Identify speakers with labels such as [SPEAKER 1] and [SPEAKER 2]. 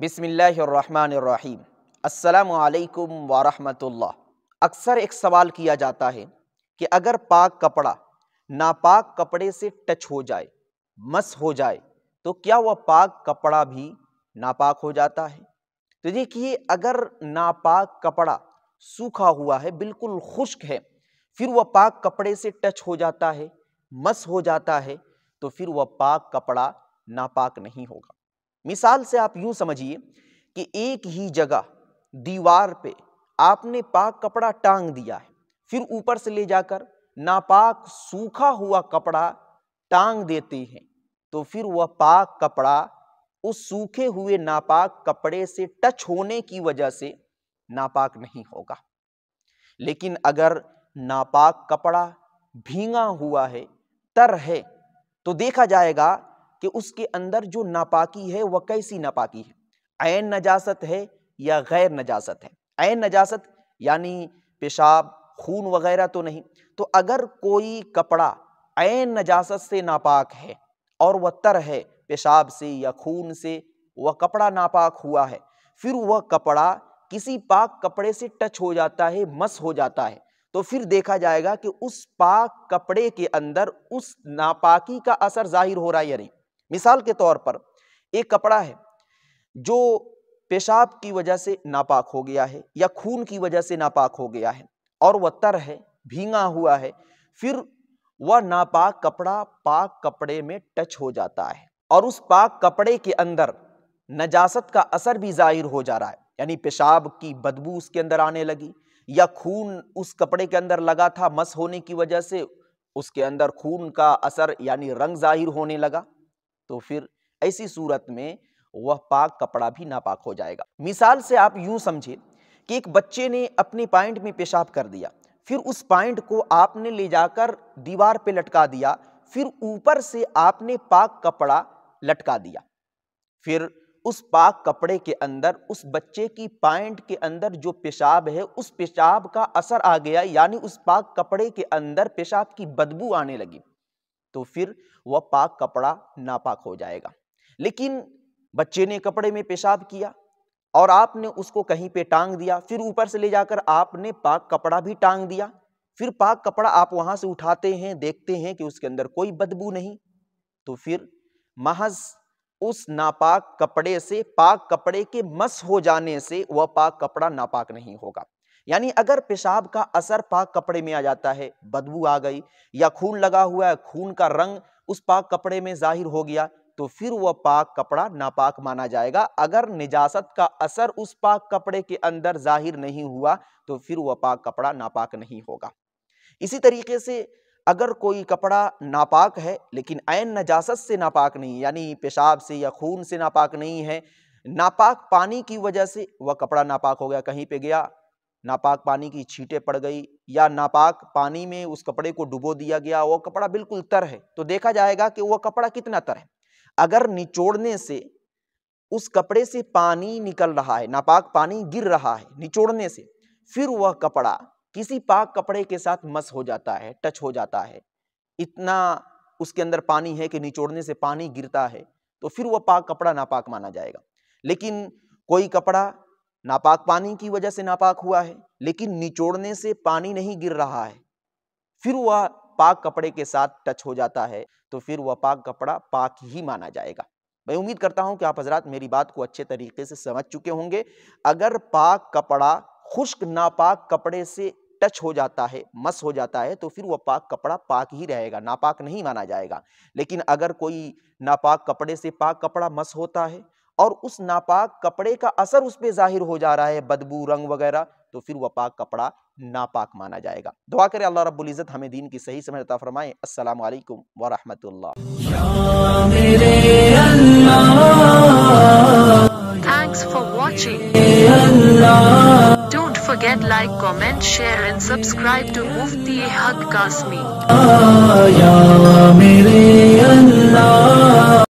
[SPEAKER 1] बिसमीम् अल्लाम वरहमतुल्ला अक्सर एक सवाल किया जाता है कि अगर पाक कपड़ा नापाक कपड़े से टच हो जाए मस हो जाए तो क्या वह पाक कपड़ा भी नापाक हो जाता है तो देखिए अगर नापाक कपड़ा सूखा हुआ है बिल्कुल खुश्क है फिर वह पाक कपड़े से टच हो जाता है मस हो जाता है तो फिर वह पाक कपड़ा नापाक नहीं होगा मिसाल से आप यूं समझिए कि एक ही जगह दीवार पे आपने पाक कपड़ा टांग दिया है फिर ऊपर से ले जाकर नापाक सूखा हुआ कपड़ा टांग देते हैं तो फिर वह पाक कपड़ा उस सूखे हुए नापाक कपड़े से टच होने की वजह से नापाक नहीं होगा लेकिन अगर नापाक कपड़ा भींगा हुआ है तर है तो देखा जाएगा कि उसके अंदर जो नापाकी है वह कैसी नापाकी है ऐन नजासत है या गैर नजासत है ऐन नजासत यानी पेशाब खून वगैरह तो नहीं तो अगर कोई कपड़ा ऐन नजासत से नापाक है और वह तर है पेशाब से या खून से वह कपड़ा नापाक हुआ है फिर वह कपड़ा किसी पाक कपड़े से टच हो जाता है मस हो जाता है तो फिर देखा जाएगा कि उस पाक कपड़े के अंदर उस नापाकी का असर जाहिर हो रहा है या नहीं मिसाल के तौर पर एक कपड़ा है जो पेशाब की वजह से नापाक हो गया है या खून की वजह से नापाक हो गया है और वह तर है भींगा हुआ है फिर वह नापाक कपड़ा पाक कपड़े में टच हो जाता है और उस पाक कपड़े के अंदर नजासत का असर भी जाहिर हो जा रहा है यानी पेशाब की बदबू उसके अंदर आने लगी या खून उस कपड़े के अंदर लगा था मस होने की वजह से उसके अंदर खून का असर यानी रंग जाहिर होने लगा तो फिर ऐसी सूरत में वह पाक कपड़ा भी नापाक हो जाएगा मिसाल से आप यूं समझे कि एक बच्चे ने अपने पॉइंट में पेशाब कर दिया फिर उस पॉइंट को आपने ले जाकर दीवार पे लटका दिया फिर ऊपर से आपने पाक कपड़ा लटका दिया फिर उस पाक कपड़े के अंदर उस बच्चे की पॉइंट के अंदर जो पेशाब है उस पेशाब का असर आ गया यानी उस पाक कपड़े के अंदर पेशाब की बदबू आने लगी तो फिर वह पाक कपड़ा नापाक हो जाएगा लेकिन बच्चे ने कपड़े में पेशाब किया और आपने उसको कहीं पे टांग दिया फिर ऊपर से ले जाकर आपने पाक कपड़ा भी टांग दिया फिर पाक कपड़ा आप वहां से उठाते हैं देखते हैं कि उसके अंदर कोई बदबू नहीं तो फिर महज उस नापाक कपड़े से पाक कपड़े के मस हो जाने से वह पाक कपड़ा नापाक नहीं होगा यानी अगर पेशाब का असर पाक कपड़े में आ जाता है बदबू आ गई या खून लगा हुआ है खून का रंग उस पाक कपड़े में जाहिर हो गया तो फिर वह पाक कपड़ा नापाक माना जाएगा अगर निजासत का असर उस पाक कपड़े के अंदर जाहिर नहीं हुआ तो फिर वह पाक कपड़ा नापाक नहीं होगा इसी तरीके से अगर कोई कपड़ा नापाक है लेकिन ऐन नजासत से नापाक नहीं यानी पेशाब से या खून से नापाक नहीं है नापाक पानी की वजह से वह कपड़ा नापाक हो गया कहीं पे गया नापाक पानी की छींटे पड़ गई या नापाक पानी में उस कपड़े को डुबो दिया गया वो कपड़ा बिल्कुल तर है तो देखा जाएगा कि वह कपड़ा कितना तर है अगर निचोड़ने से उस कपड़े से पानी निकल रहा है नापाक पानी गिर रहा है निचोड़ने से फिर वह कपड़ा किसी पाक कपड़े के साथ मस हो जाता है टच हो जाता है इतना उसके अंदर पानी है कि निचोड़ने से पानी गिरता है तो फिर वह पाक कपड़ा नापाक माना जाएगा लेकिन कोई कपड़ा नापाक पानी की वजह से नापाक हुआ है लेकिन निचोड़ने से पानी नहीं गिर रहा है फिर वह पाक कपड़े के साथ टच हो जाता है तो फिर वह पाक कपड़ा पाक ही माना जाएगा मैं उम्मीद करता हूं कि आप हजरात मेरी बात को अच्छे तरीके से समझ चुके होंगे अगर पाक कपड़ा खुश्क नापाक कपड़े से टच हो जाता है मस हो जाता है तो फिर वह पाक कपड़ा पाक ही रहेगा नापाक नहीं माना जाएगा लेकिन अगर कोई नापाक कपड़े से पाक कपड़ा मस होता है और उस नापाक कपड़े का असर उस पर जाहिर हो जा रहा है बदबू रंग वगैरह तो फिर वह पाक कपड़ा नापाक माना जाएगा दुआ करें अल्लाह रब्बुल इज़्ज़त हमें दीन की सही समझ अता फरमाए अस्सलाम वालेकुम व रहमतुल्लाह Thanks for watching. Don't forget like, comment, share and subscribe to Mufti Haq Kasmi.